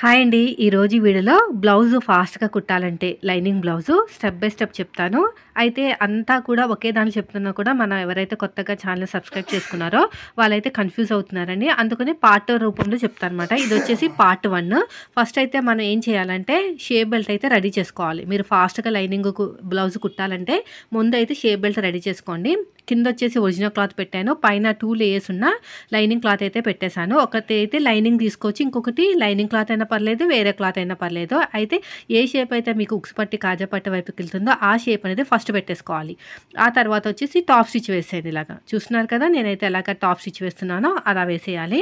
hi అండి ఈరోజు వీడియోలో బ్లౌజు ఫాస్ట్గా కుట్టాలంటే lining blouse step by step చెప్తాను అయితే అంతా కూడా ఒకే దాన్ని చెప్తున్నా కూడా మనం ఎవరైతే కొత్తగా ఛానల్ సబ్స్క్రైబ్ చేసుకున్నారో వాళ్ళైతే కన్ఫ్యూజ్ అవుతున్నారండి అందుకని పార్ట్ రూపంలో చెప్తాను అనమాట ఇది వచ్చేసి పార్ట్ వన్ ఫస్ట్ అయితే మనం ఏం చేయాలంటే షేప్ బెల్ట్ అయితే రెడీ చేసుకోవాలి మీరు ఫాస్ట్గా లైనింగ్ బ్లౌజ్ కుట్టాలంటే ముందు అయితే షేప్ బెల్ట్ రెడీ చేసుకోండి కింద వచ్చేసి ఒరిజినల్ క్లాత్ పెట్టాను పైన టూ లేయర్స్ ఉన్న లైనింగ్ క్లాత్ అయితే పెట్టేశాను ఒకటి అయితే లైనింగ్ తీసుకొచ్చి ఇంకొకటి లైనింగ్ క్లాత్ అయినా పర్లేదు వేరే క్లాత్ అయినా పర్లేదు అయితే ఏ షేప్ అయితే మీకు ఉక్స్ పట్టి కాజా పట్టి వైపుకి వెళ్తుందో ఆ షేప్ అనేది ఫస్ట్ ఫస్ట్ పెట్టేసుకోవాలి ఆ తర్వాత వచ్చేసి టాప్ స్టిచ్ వేసేయండి ఇలాగా చూస్తున్నారు కదా నేనైతే ఎలాగ టాప్ స్టిచ్ వేస్తున్నానో అలా వేసేయాలి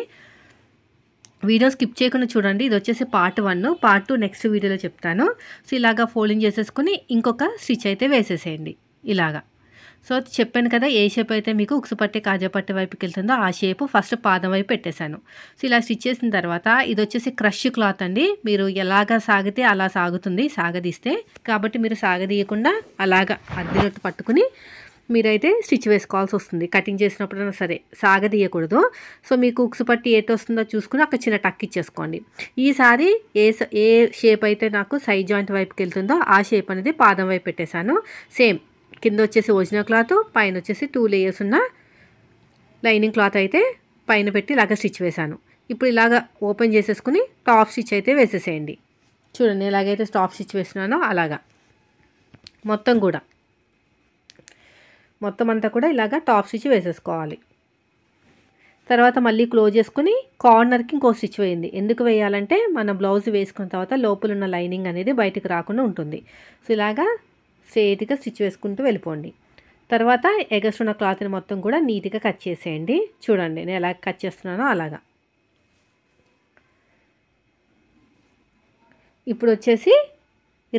వీడియో స్కిప్ చేయకుండా చూడండి ఇది వచ్చేసి part one part two next వీడియోలో చెప్తాను సో ఇలాగా ఫోల్డింగ్ చేసేసుకుని ఇంకొక స్టిచ్ అయితే వేసేసేయండి ఇలాగా సో చెప్పాను కదా ఏ షేప్ అయితే మీకు ఉక్సు పట్టే కాజా పట్టే వైపుకి వెళ్తుందో ఆ షేప్ ఫస్ట్ పాదం వైపు పెట్టేశాను సో ఇలా స్టిచ్ చేసిన తర్వాత ఇది వచ్చేసి క్రష్ క్లాత్ అండి మీరు ఎలాగ సాగితే అలా సాగుతుంది సాగదీస్తే కాబట్టి మీరు సాగదీయకుండా అలాగ అద్దెనట్టు పట్టుకుని మీరైతే స్టిచ్ వేసుకోవాల్సి వస్తుంది కటింగ్ చేసినప్పుడైనా సరే సాగదీయకూడదు సో మీకు ఉక్సు పట్టి ఏటి వస్తుందో చూసుకుని అక్కడ చిన్న టక్ ఇచ్చేసుకోండి ఈసారి ఏ ఏ షేప్ అయితే నాకు సైడ్ జాయింట్ వైపుకి వెళ్తుందో ఆ షేప్ అనేది పాదం వైపు పెట్టేశాను సేమ్ కింద వచ్చేసి ఒరిజినల్ క్లాత్ పైన వచ్చేసి టూ లేయర్స్ ఉన్న లైనింగ్ క్లాత్ అయితే పైన పెట్టి ఇలాగ స్టిచ్ వేశాను ఇప్పుడు ఇలాగ ఓపెన్ చేసేసుకుని టాప్ స్టిచ్ అయితే వేసేసేయండి చూడండి ఎలాగైతే టాప్ స్టిచ్ వేస్తున్నానో అలాగా మొత్తం కూడా మొత్తం అంతా కూడా ఇలాగ టాప్ స్టిచ్ వేసేసుకోవాలి తర్వాత మళ్ళీ క్లోజ్ చేసుకుని కార్నర్కి ఇంకో స్టిచ్ వేయండి ఎందుకు వేయాలంటే మన బ్లౌజ్ వేసుకున్న తర్వాత లోపల ఉన్న లైనింగ్ అనేది బయటకు రాకుండా ఉంటుంది సో ఇలాగా స్ట్రేట్గా స్టిచ్ వేసుకుంటూ వెళ్ళిపోండి తర్వాత ఎగస్ట్ క్లాత్ని మొత్తం కూడా నీట్గా కట్ చేసేయండి చూడండి నేను ఎలా కట్ చేస్తున్నానో అలాగా ఇప్పుడు వచ్చేసి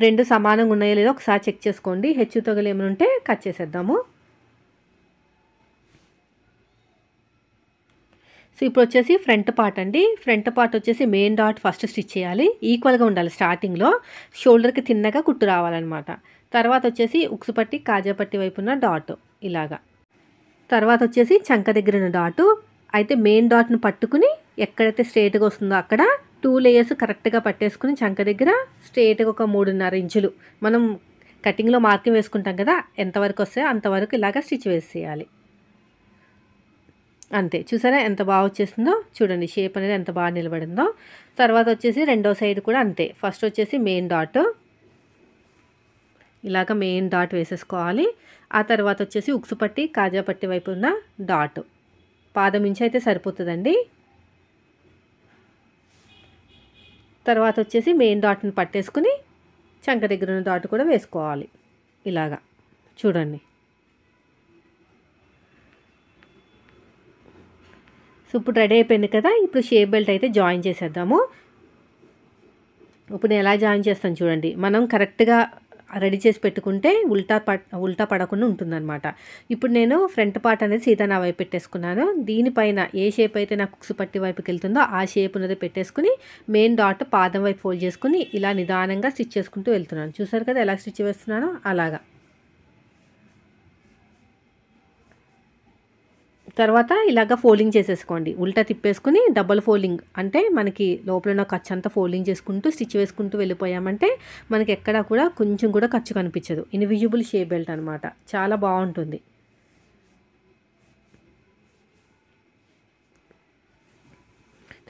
రెండు సమానంగా ఉన్నాయో లేదో ఒకసారి చెక్ చేసుకోండి హెచ్చు తొగలు ఏమైనా ఉంటే కట్ చేసేద్దాము సో ఇప్పుడు వచ్చేసి ఫ్రంట్ పార్ట్ అండి ఫ్రంట్ పార్ట్ వచ్చేసి మెయిన్ డాట్ ఫస్ట్ స్టిచ్ చేయాలి ఈక్వల్గా ఉండాలి స్టార్టింగ్లో షోల్డర్కి తిన్నగా కుట్టు రావాలన్నమాట తర్వాత వచ్చేసి ఉక్సు పట్టి కాజాపట్టి ఉన్న డాట్ ఇలాగా తర్వాత వచ్చేసి చంక దగ్గర ఉన్న డాటు అయితే మెయిన్ డాట్ను పట్టుకుని ఎక్కడైతే స్ట్రేట్గా వస్తుందో అక్కడ టూ లేయర్స్ కరెక్ట్గా పట్టేసుకుని చంక దగ్గర స్ట్రేట్గా ఒక మూడున్నర ఇంచులు మనం కటింగ్లో మార్కింగ్ వేసుకుంటాం కదా ఎంతవరకు వస్తే అంతవరకు ఇలాగ స్టిచ్ వేసేయాలి అంతే చూసారా ఎంత బాగా వచ్చేసిందో చూడండి షేప్ అనేది ఎంత బాగా నిలబడిందో తర్వాత వచ్చేసి రెండో సైడ్ కూడా అంతే ఫస్ట్ వచ్చేసి మెయిన్ డాట్ ఇలాగ మెయిన్ డాట్ వేసేసుకోవాలి ఆ తర్వాత వచ్చేసి ఉక్సు పట్టి కాజా పట్టి వైపు ఉన్న డాట్ పాదం నుంచి అయితే సరిపోతుందండి తర్వాత వచ్చేసి మెయిన్ డాట్ని పట్టేసుకుని చంక దగ్గర ఉన్న డాట్ కూడా వేసుకోవాలి ఇలాగా చూడండి సో ఇప్పుడు రెడీ అయిపోయింది కదా ఇప్పుడు షేప్ బెల్ట్ అయితే జాయిన్ చేసేద్దాము ఇప్పుడు నేను ఎలా జాయిన్ చేస్తాను చూడండి మనం కరెక్ట్గా రెడీ చేసి పెట్టుకుంటే ఉల్టా పట్ ఉల్టా పడకుండా ఉంటుందన్నమాట ఇప్పుడు నేను ఫ్రంట్ పార్ట్ అనేది సీదా నా వైపు పెట్టేసుకున్నాను దీనిపైన ఏ షేప్ అయితే నా కుక్స్ పట్టి వైపుకి వెళ్తుందో ఆ షేప్ ఉన్నది పెట్టేసుకుని మెయిన్ డాట్ పాదం వైపు ఫోల్డ్ చేసుకుని ఇలా నిదానంగా స్టిచ్ చేసుకుంటూ వెళ్తున్నాను చూసారు కదా ఎలా స్టిచ్ వేస్తున్నానో అలాగా తర్వాత ఇలాగ ఫోల్డింగ్ చేసేసుకోండి ఉల్టా తిప్పేసుకుని డబల్ ఫోల్డింగ్ అంటే మనకి లోపల ఉన్న ఖర్చు అంతా ఫోల్డింగ్ చేసుకుంటూ స్టిచ్ వేసుకుంటూ వెళ్ళిపోయామంటే మనకి ఎక్కడా కూడా కొంచెం కూడా ఖర్చు కనిపించదు ఇన్విజిబుల్ షే బెల్ట్ అనమాట చాలా బాగుంటుంది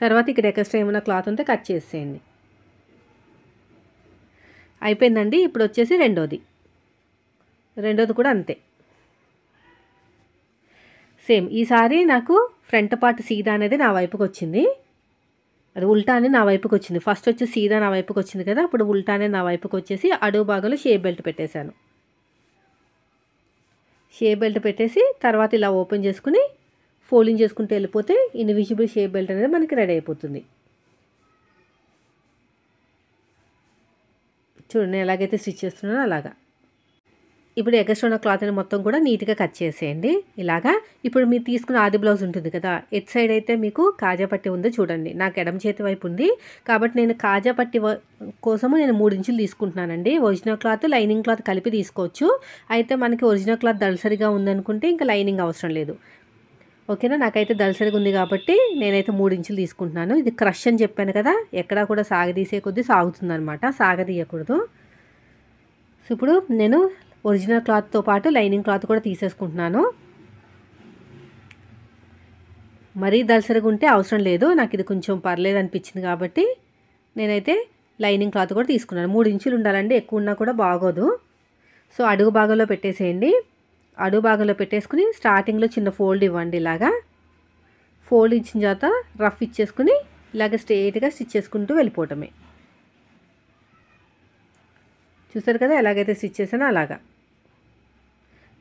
తర్వాత ఇక్కడ ఎక్స్ట్రా ఏమైనా క్లాత్ ఉంటే కట్ చేసేయండి అయిపోయిందండి ఇప్పుడు వచ్చేసి రెండోది రెండోది కూడా అంతే సేమ్ ఈసారి నాకు ఫ్రంట్ పార్ట్ సీదా అనేది నా వైపుకి వచ్చింది అది ఉల్టా అనేది నా వైపుకి వచ్చింది ఫస్ట్ వచ్చి సీదా నా వైపుకి వచ్చింది కదా అప్పుడు ఉల్టా అనేది నా వైపుకి వచ్చేసి అడుగు భాగంలో షేప్ బెల్ట్ పెట్టేశాను షేప్ బెల్ట్ పెట్టేసి తర్వాత ఇలా ఓపెన్ చేసుకుని ఫోల్డింగ్ చేసుకుంటూ వెళ్ళిపోతే ఇన్విజిబుల్ షేప్ బెల్ట్ అనేది మనకి రెడీ అయిపోతుంది చూడండి ఎలాగైతే స్టిచ్ చేస్తున్నానో అలాగా ఇప్పుడు ఎగస్ట్రా ఉన్న క్లాత్ని మొత్తం కూడా నీట్గా కట్ చేసేయండి ఇలాగా ఇప్పుడు మీరు తీసుకున్న ఆది బ్లౌజ్ ఉంటుంది కదా ఎట్ సైడ్ అయితే మీకు కాజా పట్టి ఉందో చూడండి నాకు ఎడమ చేతి వైపు ఉంది కాబట్టి నేను కాజా పట్టి కోసము నేను మూడు ఇంచులు తీసుకుంటున్నానండి ఒరిజినల్ క్లాత్ లైనింగ్ క్లాత్ కలిపి తీసుకోవచ్చు అయితే మనకి ఒరిజినల్ క్లాత్ దళసరిగా ఉందనుకుంటే ఇంకా లైనింగ్ అవసరం లేదు ఓకేనా నాకైతే దళసరిగా ఉంది కాబట్టి నేనైతే మూడు ఇంచులు తీసుకుంటున్నాను ఇది క్రష్ అని చెప్పాను కదా ఎక్కడా కూడా సాగదీసే కొద్దీ సాగుతుంది అనమాట సాగదీయకూడదు సో ఇప్పుడు నేను ఒరిజినల్ క్లాత్తో పాటు లైనింగ్ క్లాత్ కూడా తీసేసుకుంటున్నాను మరీ దలసరిగా ఉంటే అవసరం లేదు నాకు ఇది కొంచెం పర్లేదు అనిపించింది కాబట్టి నేనైతే లైనింగ్ క్లాత్ కూడా తీసుకున్నాను మూడు ఇంచులు ఉండాలండి ఎక్కువ ఉన్నా కూడా బాగోదు సో అడుగు భాగంలో పెట్టేసేయండి అడుగు భాగంలో పెట్టేసుకుని స్టార్టింగ్లో చిన్న ఫోల్డ్ ఇవ్వండి ఇలాగా ఫోల్డ్ ఇచ్చిన తర్వాత రఫ్ ఇచ్చేసుకుని ఇలాగ స్ట్రేట్గా స్టిచ్ చేసుకుంటూ వెళ్ళిపోవటమే చూసారు కదా ఎలాగైతే స్టిచ్ చేసానో అలాగా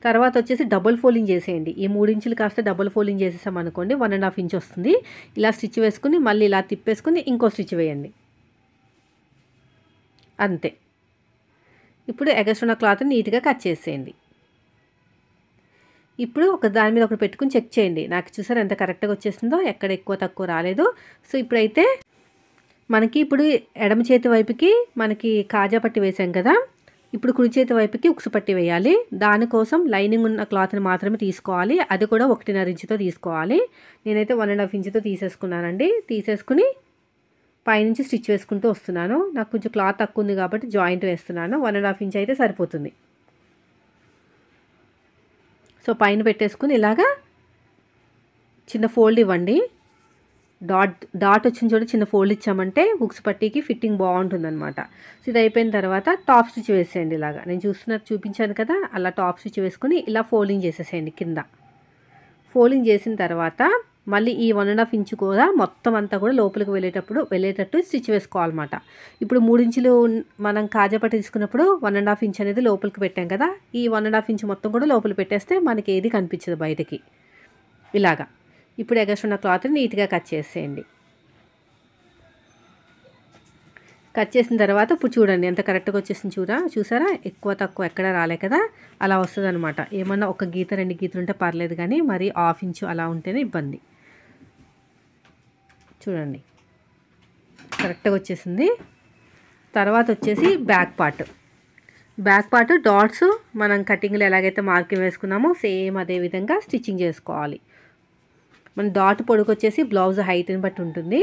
తర్వాత వచ్చేసి డబుల్ ఫోల్డింగ్ చేసేయండి ఈ ఇంచులు కాస్త డబుల్ ఫోల్డింగ్ చేసేసాం అనుకోండి వన్ అండ్ హాఫ్ ఇంచ్ వస్తుంది ఇలా స్టిచ్ వేసుకుని మళ్ళీ ఇలా తిప్పేసుకుని ఇంకో స్టిచ్ వేయండి అంతే ఇప్పుడు ఎగస్ట్రున్న క్లాత్ నీట్గా కట్ చేసేయండి ఇప్పుడు ఒక దాని మీద ఒకటి పెట్టుకుని చెక్ చేయండి నాకు చూసారు ఎంత కరెక్ట్గా వచ్చేసిందో ఎక్కడ ఎక్కువ తక్కువ రాలేదు సో ఇప్పుడైతే మనకి ఇప్పుడు ఎడమ చేతి వైపుకి మనకి కాజా పట్టి వేసాం కదా ఇప్పుడు కుడి చేతి వైపుకి ఉక్సు పట్టి వేయాలి దానికోసం లైనింగ్ ఉన్న క్లాత్ని మాత్రమే తీసుకోవాలి అది కూడా ఒకటిన్నర ఇంచుతో తీసుకోవాలి నేనైతే వన్ అండ్ హాఫ్ ఇంచుతో తీసేసుకున్నానండి తీసేసుకుని పైనుంచి స్టిచ్ వేసుకుంటూ వస్తున్నాను నాకు కొంచెం క్లాత్ తక్కువ ఉంది కాబట్టి జాయింట్ వేస్తున్నాను వన్ అండ్ హాఫ్ ఇంచ్ అయితే సరిపోతుంది సో పైన పెట్టేసుకుని ఇలాగా చిన్న ఫోల్డ్ ఇవ్వండి డాట్ డాట్ వచ్చిన చోట చిన్న ఫోల్డ్ ఇచ్చామంటే బుక్స్ పట్టీకి ఫిట్టింగ్ బాగుంటుందన్నమాట సో ఇది అయిపోయిన తర్వాత టాప్ స్టిచ్ వేసేయండి ఇలాగా నేను చూస్తున్నట్టు చూపించాను కదా అలా టాప్ స్టిచ్ వేసుకుని ఇలా ఫోల్డింగ్ చేసేసేయండి కింద ఫోల్డింగ్ చేసిన తర్వాత మళ్ళీ ఈ వన్ అండ్ హాఫ్ ఇంచు కూడా మొత్తం అంతా కూడా లోపలికి వెళ్ళేటప్పుడు వెళ్ళేటట్టు స్టిచ్ వేసుకోవాలన్నమాట ఇప్పుడు మూడించులు మనం కాజాపట్ట తీసుకున్నప్పుడు వన్ అండ్ హాఫ్ ఇంచ్ అనేది లోపలికి పెట్టాం కదా ఈ వన్ అండ్ హాఫ్ ఇంచ్ మొత్తం కూడా లోపల పెట్టేస్తే మనకి ఏది కనిపించదు బయటకి ఇలాగా ఇప్పుడు ఉన్న క్లాత్ని నీట్గా కట్ చేసేయండి కట్ చేసిన తర్వాత ఇప్పుడు చూడండి ఎంత కరెక్ట్గా వచ్చేసింది చూరా చూసారా ఎక్కువ తక్కువ ఎక్కడ రాలే కదా అలా వస్తుంది అనమాట ఏమన్నా ఒక గీత రెండు గీతలు ఉంటే పర్లేదు కానీ మరి హాఫ్ ఇంచు అలా ఉంటేనే ఇబ్బంది చూడండి కరెక్ట్గా వచ్చేసింది తర్వాత వచ్చేసి back part back part dots మనం కటింగ్లో ఎలాగైతే మార్కింగ్ వేసుకున్నామో సేమ్ అదే విధంగా స్టిచ్చింగ్ చేసుకోవాలి మన డాట్ పొడుగు వచ్చేసి బ్లౌజ్ హైట్ని బట్టి ఉంటుంది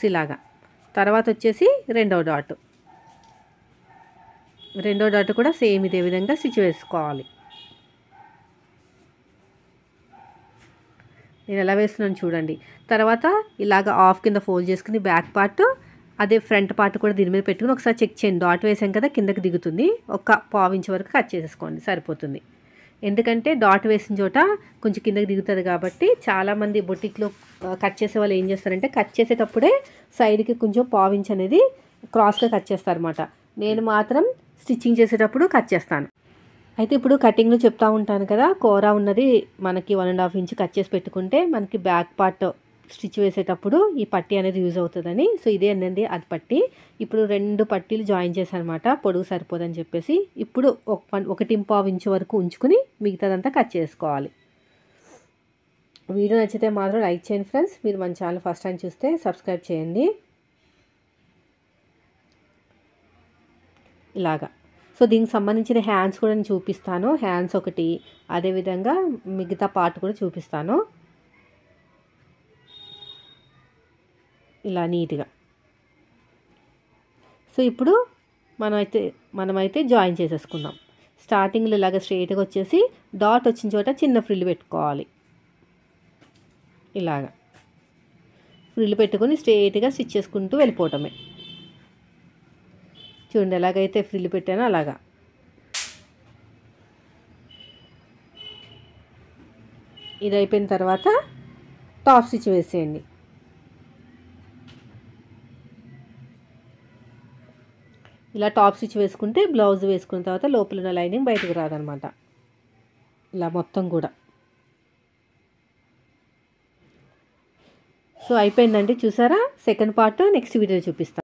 సిలాగా తర్వాత వచ్చేసి రెండో డాట్ రెండో డాట్ కూడా సేమ్ ఇదే విధంగా స్టిచ్ వేసుకోవాలి నేను ఎలా వేస్తున్నాను చూడండి తర్వాత ఇలాగ ఆఫ్ కింద ఫోల్డ్ చేసుకుని బ్యాక్ పార్ట్ అదే ఫ్రంట్ పార్ట్ కూడా దీని మీద పెట్టుకుని ఒకసారి చెక్ చేయండి డాట్ వేసాం కదా కిందకి దిగుతుంది ఒక పావు ఇంచు వరకు కట్ చేసేసుకోండి సరిపోతుంది ఎందుకంటే డాట్ వేసిన చోట కొంచెం కిందకి దిగుతుంది కాబట్టి చాలామంది బొటిక్లో కట్ చేసే వాళ్ళు ఏం చేస్తారంటే కట్ చేసేటప్పుడే సైడ్కి కొంచెం పావించ్ అనేది క్రాస్గా కట్ చేస్తారు అనమాట నేను మాత్రం స్టిచ్చింగ్ చేసేటప్పుడు కట్ చేస్తాను అయితే ఇప్పుడు కటింగ్లో చెప్తా ఉంటాను కదా కూర ఉన్నది మనకి one and half inch cut చేసి పెట్టుకుంటే మనకి బ్యాక్ పార్ట్ స్టిచ్ వేసేటప్పుడు ఈ పట్టి అనేది యూజ్ అవుతుందని సో ఇదే అండి అది పట్టి ఇప్పుడు రెండు పట్టీలు జాయిన్ అనమాట పొడుగు సరిపోదని చెప్పేసి ఇప్పుడు ఒక ఒకటి పావు ఇంచు వరకు ఉంచుకుని మిగతాదంతా కట్ చేసుకోవాలి వీడియో నచ్చితే మాత్రం లైక్ చేయండి ఫ్రెండ్స్ మీరు మన ఛానల్ ఫస్ట్ టైం చూస్తే సబ్స్క్రైబ్ చేయండి ఇలాగా సో దీనికి సంబంధించిన హ్యాండ్స్ కూడా నేను చూపిస్తాను హ్యాండ్స్ ఒకటి అదేవిధంగా మిగతా పార్ట్ కూడా చూపిస్తాను ఇలా నీట్గా సో ఇప్పుడు మనమైతే మనమైతే జాయిన్ చేసేసుకుందాం స్టార్టింగ్లో ఇలాగ స్ట్రైట్గా వచ్చేసి డాట్ వచ్చిన చోట చిన్న ఫ్రిల్ పెట్టుకోవాలి ఇలాగ ఫ్రిల్ పెట్టుకొని స్ట్రైట్గా స్టిచ్ చేసుకుంటూ వెళ్ళిపోవటమే చూడండి ఎలాగైతే ఫ్రిల్ పెట్టానో అలాగా ఇది అయిపోయిన తర్వాత టాప్ స్టిచ్ వేసేయండి ఇలా టాప్ స్టిచ్ వేసుకుంటే బ్లౌజ్ వేసుకున్న తర్వాత లోపల ఉన్న లైనింగ్ బయటకు రాదనమాట ఇలా మొత్తం కూడా సో అయిపోయిందండి చూసారా సెకండ్ పార్ట్ నెక్స్ట్ వీడియో చూపిస్తాను